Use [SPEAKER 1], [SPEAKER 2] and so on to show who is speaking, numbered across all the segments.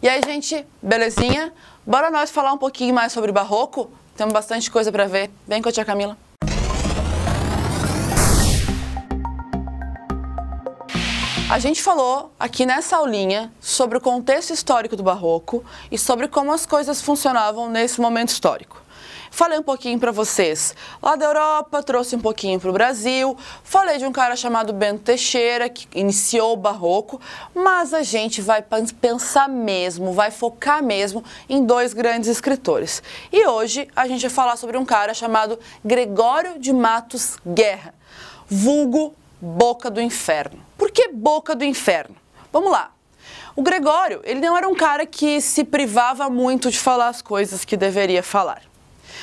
[SPEAKER 1] E aí, gente, belezinha? Bora nós falar um pouquinho mais sobre barroco? Temos bastante coisa para ver. Vem com a tia Camila. A gente falou aqui nessa aulinha sobre o contexto histórico do barroco e sobre como as coisas funcionavam nesse momento histórico. Falei um pouquinho para vocês lá da Europa, trouxe um pouquinho para o Brasil. Falei de um cara chamado Bento Teixeira, que iniciou o barroco, mas a gente vai pensar mesmo, vai focar mesmo em dois grandes escritores. E hoje a gente vai falar sobre um cara chamado Gregório de Matos Guerra, vulgo Boca do Inferno. Por que Boca do Inferno? Vamos lá. O Gregório, ele não era um cara que se privava muito de falar as coisas que deveria falar.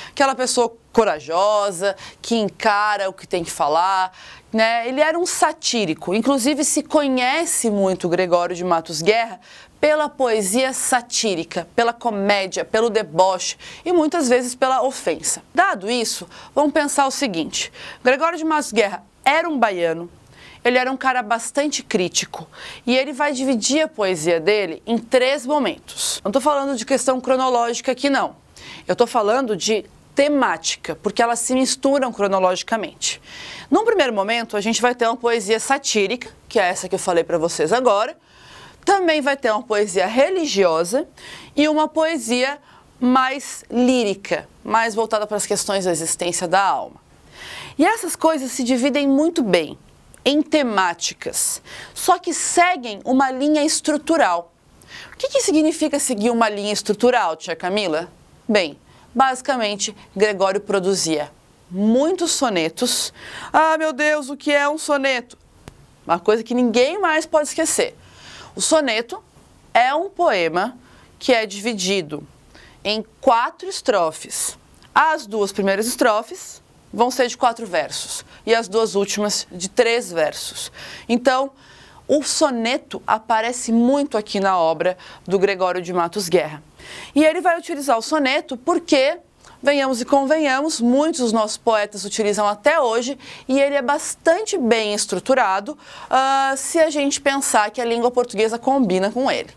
[SPEAKER 1] Aquela pessoa corajosa, que encara o que tem que falar, né? Ele era um satírico. Inclusive se conhece muito Gregório de Matos Guerra pela poesia satírica, pela comédia, pelo deboche e muitas vezes pela ofensa. Dado isso, vamos pensar o seguinte: Gregório de Matos Guerra era um baiano, ele era um cara bastante crítico e ele vai dividir a poesia dele em três momentos. Não estou falando de questão cronológica aqui, não. Eu estou falando de temática, porque elas se misturam cronologicamente. Num primeiro momento, a gente vai ter uma poesia satírica, que é essa que eu falei para vocês agora. Também vai ter uma poesia religiosa e uma poesia mais lírica, mais voltada para as questões da existência da alma. E essas coisas se dividem muito bem em temáticas, só que seguem uma linha estrutural. O que, que significa seguir uma linha estrutural, tia Camila? Bem, basicamente, Gregório produzia muitos sonetos. Ah, meu Deus, o que é um soneto? Uma coisa que ninguém mais pode esquecer. O soneto é um poema que é dividido em quatro estrofes. As duas primeiras estrofes vão ser de quatro versos e as duas últimas de três versos. Então, o soneto aparece muito aqui na obra do Gregório de Matos Guerra. E ele vai utilizar o soneto porque venhamos e convenhamos, muitos dos nossos poetas utilizam até hoje e ele é bastante bem estruturado uh, se a gente pensar que a língua portuguesa combina com ele.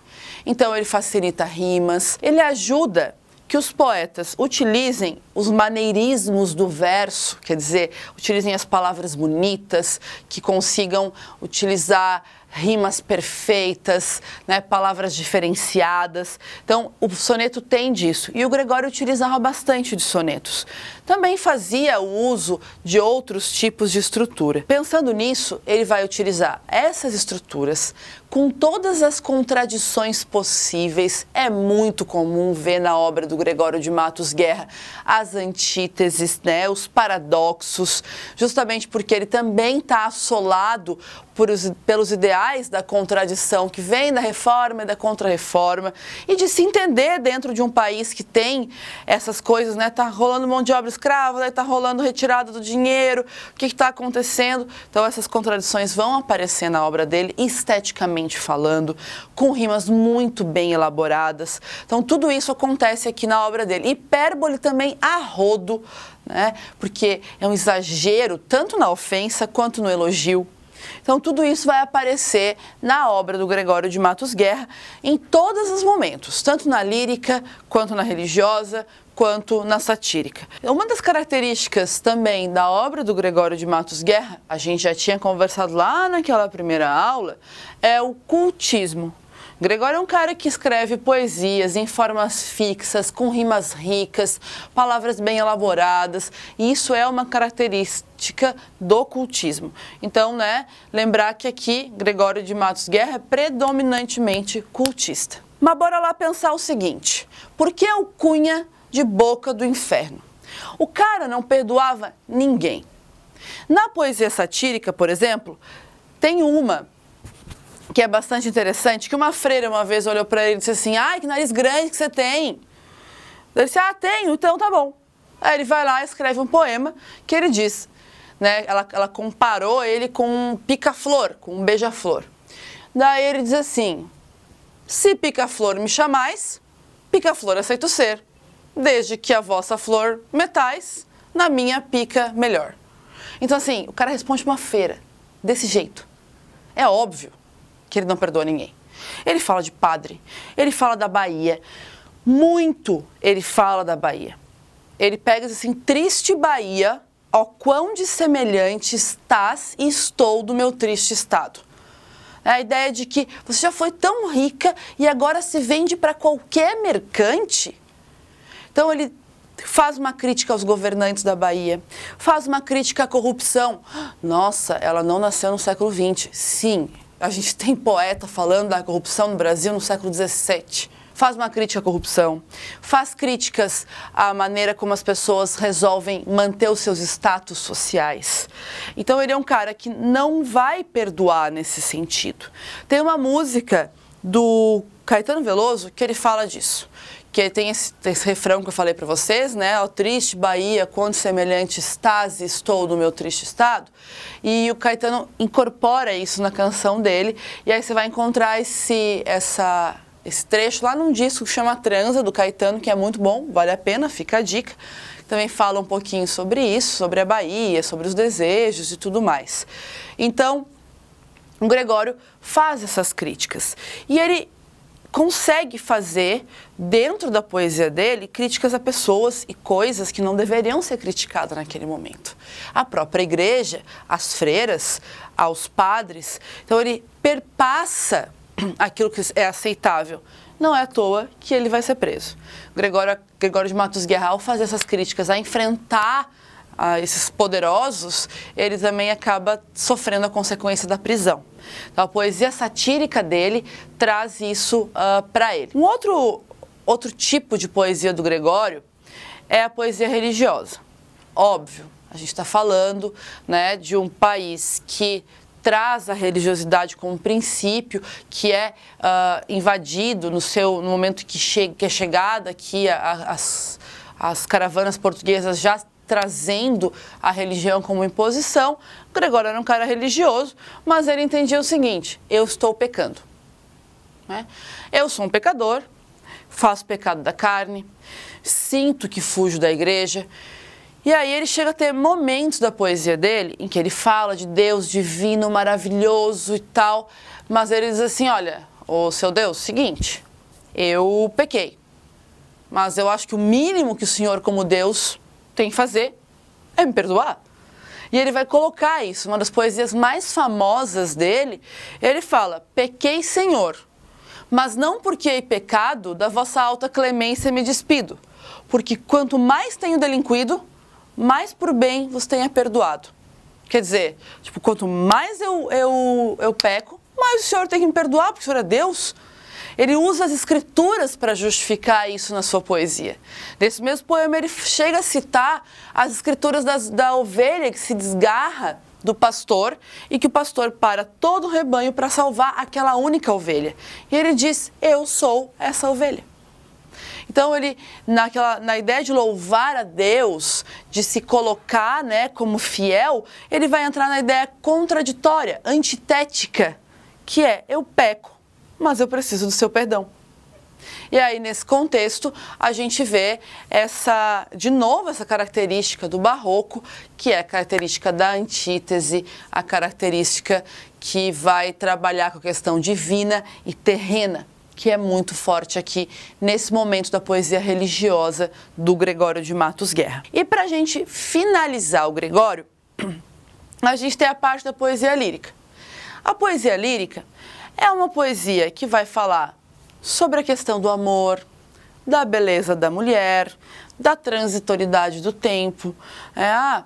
[SPEAKER 1] Então, ele facilita rimas, ele ajuda que os poetas utilizem os maneirismos do verso, quer dizer, utilizem as palavras bonitas, que consigam utilizar rimas perfeitas, né, palavras diferenciadas. Então, o soneto tem disso. E o Gregório utilizava bastante de sonetos. Também fazia o uso de outros tipos de estrutura. Pensando nisso, ele vai utilizar essas estruturas com todas as contradições possíveis. É muito comum ver na obra do Gregório de Matos Guerra as antíteses, né, os paradoxos, justamente porque ele também está assolado por os, pelos ideais da contradição que vem da reforma e da contra-reforma, e de se entender dentro de um país que tem essas coisas, né? Tá rolando mão de obra escrava, né? tá rolando retirada do dinheiro, o que está acontecendo? Então essas contradições vão aparecer na obra dele, esteticamente falando, com rimas muito bem elaboradas. Então tudo isso acontece aqui na obra dele. Hipérbole também a rodo, né? Porque é um exagero tanto na ofensa quanto no elogio. Então, tudo isso vai aparecer na obra do Gregório de Matos Guerra em todos os momentos, tanto na lírica, quanto na religiosa, quanto na satírica. Uma das características também da obra do Gregório de Matos Guerra, a gente já tinha conversado lá naquela primeira aula, é o cultismo. Gregório é um cara que escreve poesias em formas fixas, com rimas ricas, palavras bem elaboradas, e isso é uma característica do cultismo. Então, né, lembrar que aqui Gregório de Matos Guerra é predominantemente cultista. Mas bora lá pensar o seguinte: por que o Cunha de boca do inferno? O cara não perdoava ninguém. Na poesia satírica, por exemplo, tem uma que é bastante interessante, que uma freira uma vez olhou para ele e disse assim, ai, que nariz grande que você tem. Ele disse, ah, tenho, então tá bom. Aí ele vai lá e escreve um poema que ele diz, né, ela, ela comparou ele com um pica-flor, com um beija-flor. Daí ele diz assim, se pica-flor me chamais, pica-flor aceito ser, desde que a vossa flor metais, na minha pica melhor. Então assim, o cara responde uma feira, desse jeito. É óbvio que ele não perdoa ninguém. Ele fala de padre, ele fala da Bahia, muito ele fala da Bahia. Ele pega assim, triste Bahia, ó quão semelhante estás e estou do meu triste estado. A ideia de que você já foi tão rica e agora se vende para qualquer mercante. Então ele faz uma crítica aos governantes da Bahia, faz uma crítica à corrupção. Nossa, ela não nasceu no século XX. Sim, a gente tem poeta falando da corrupção no Brasil no século XVII faz uma crítica à corrupção, faz críticas à maneira como as pessoas resolvem manter os seus status sociais. Então ele é um cara que não vai perdoar nesse sentido. Tem uma música do Caetano Veloso que ele fala disso, que tem esse, esse, refrão que eu falei para vocês, né? O triste Bahia, quando semelhante estás, estou no meu triste estado. E o Caetano incorpora isso na canção dele. E aí você vai encontrar esse, essa, esse trecho lá num disco que chama Transa, do Caetano, que é muito bom, vale a pena, fica a dica. Também fala um pouquinho sobre isso, sobre a Bahia, sobre os desejos e tudo mais. Então, o Gregório faz essas críticas. E ele consegue fazer, dentro da poesia dele, críticas a pessoas e coisas que não deveriam ser criticadas naquele momento. A própria igreja, as freiras, aos padres. Então ele perpassa aquilo que é aceitável. Não é à toa que ele vai ser preso. Gregório, Gregório de Matos Guerra, ao fazer essas críticas, a enfrentar a esses poderosos, ele também acaba sofrendo a consequência da prisão. Então, a poesia satírica dele traz isso uh, ah, para ele. Um outro, outro tipo de poesia do Gregório é a poesia religiosa. Óbvio, a gente está falando né, de um país que traz a religiosidade como princípio que é uh, invadido no seu no momento que, che que é chegada que a, as, as caravanas portuguesas já trazendo a religião como imposição. Gregório era um cara religioso, mas ele entendia o seguinte: eu estou pecando. Né? Eu sou um pecador, faço pecado da carne, sinto que fujo da igreja. E aí ele chega a ter momentos da poesia dele em que ele fala de Deus divino, maravilhoso e tal, mas ele diz assim: olha, o seu Deus, seguinte, eu pequei, mas eu acho que o mínimo que o Senhor, como Deus, tem que fazer é me perdoar. E ele vai colocar isso, uma das poesias mais famosas dele. Ele fala: Pequei, Senhor, mas não porque hei pecado, da vossa alta clemência me despido, porque quanto mais tenho delinquido, mais por bem vos tenha perdoado. Quer dizer, tipo, quanto mais eu, eu, eu peco, mais o Senhor tem que me perdoar, porque o Senhor é Deus. Ele usa as escrituras para justificar isso na sua poesia. Nesse mesmo poema, ele chega a citar as escrituras das, da ovelha que se desgarra do pastor e que o pastor para todo o rebanho para salvar aquela única ovelha. E ele diz: Eu sou essa ovelha. Então ele naquela na ideia de louvar a Deus, de se colocar, né, como fiel, ele vai entrar na ideia contraditória, antitética, que é eu peco, mas eu preciso do seu perdão. E aí, nesse contexto, a gente vê essa, de novo, essa característica do barroco, que é a característica da antítese, a característica que vai trabalhar com a questão divina e terrena, que é muito forte aqui nesse momento da poesia religiosa do Gregório de Matos Guerra. E para a gente finalizar o Gregório, a gente tem a parte da poesia lírica. A poesia lírica é uma poesia que vai falar sobre a questão do amor, da beleza da mulher, da transitoriedade do tempo. É, ah,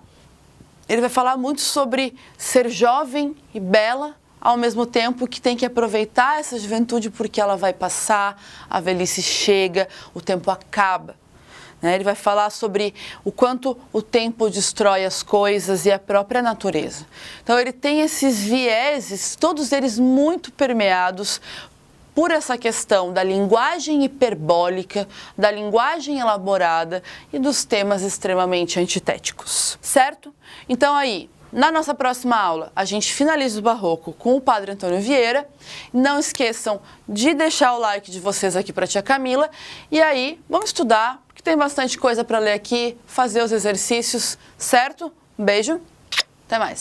[SPEAKER 1] ele vai falar muito sobre ser jovem e bela, ao mesmo tempo que tem que aproveitar essa juventude porque ela vai passar, a velhice chega, o tempo acaba. Né? Ele vai falar sobre o quanto o tempo destrói as coisas e a própria natureza. Então, ele tem esses vieses, todos eles muito permeados por essa questão da linguagem hiperbólica, da linguagem elaborada e dos temas extremamente antitéticos, certo? Então aí, na nossa próxima aula, a gente finaliza o barroco com o Padre Antônio Vieira. Não esqueçam de deixar o like de vocês aqui para a tia Camila e aí vamos estudar que tem bastante coisa para ler aqui, fazer os exercícios, certo? Beijo, até mais.